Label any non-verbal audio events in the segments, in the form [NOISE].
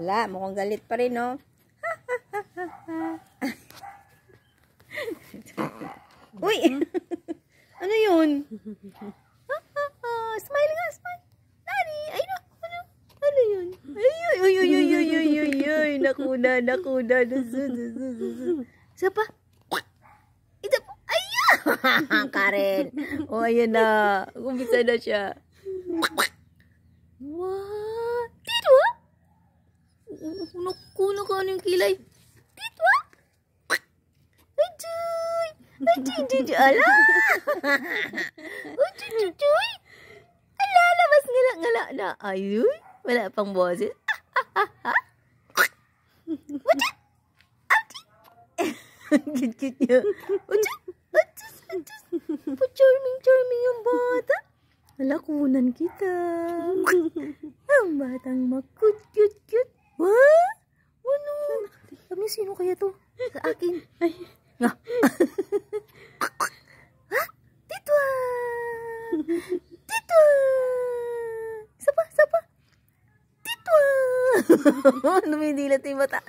Wala, mukhang galit pa rin, no? [LAUGHS] Uy! [LAUGHS] ano yun? [LAUGHS] smile nga, smile. Daddy, ay no, ano? Ano yun? Ay, uy, uy, uy, uy, uy, uy, uy, uy, nakuda, nakuda. Isa pa? Ito po! Ay! Karen. O, oh, ayan na. Umpisa na siya. Wow! Naku, nakaano yung kilay. Dito ah! Ajoy! Ajoy, ajoy, ala! Ajoy, ajoy! Ala, labas ngala, ngala na. Ayun, wala pang boses. Ajoy! Ajoy! Cute niya. Ajoy! Ajoy! Ajoy! Pa-charming, charming yung bata. Alakunan kita. Ang batang makut-cute sino kaya to? Sa akin. [LAUGHS] Ay. Nga. [LAUGHS] ha? Tito! Ah. Tito! Ah. Sapa, sapa. Titwa! Ah. [LAUGHS] Numidilat ano yung bata.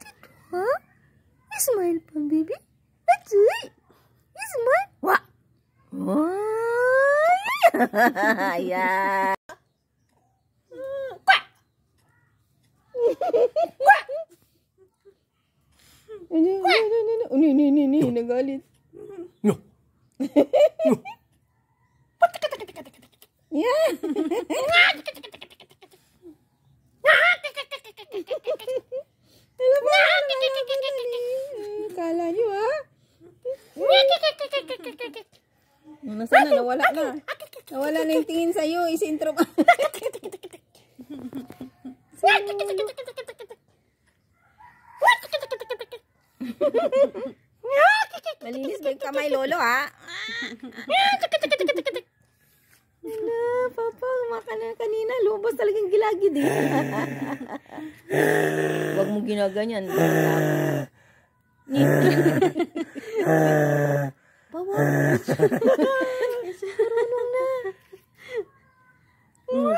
Titwa? smile pa, baby? That's it! smile? Wa! Wow! Ayan! ni, ni, ni, ni, nagalit. No. No. Yeah. Alam mo, kala nyo ha? Nasaan na, nawala na. Nawala na yung tingin sa'yo, isintro pa. [LAUGHS] Malinis ba yung kamay, Lolo, ha? Hala, Papa, kumakanan kanina. Lubos talagang gilagid, eh. Huwag mo ginaganyan. Bawas. Marunong na. Mm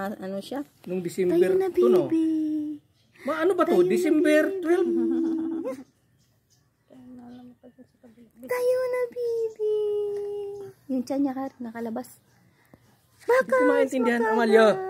na ah, ano siya. Nung December Tayo na, To, no? Ma, ano ba to? Tayo December 12? Tayo na, baby. Yung tiyan niya, Kar, nakalabas. Bakas, Hindi ko maintindihan, Amalia.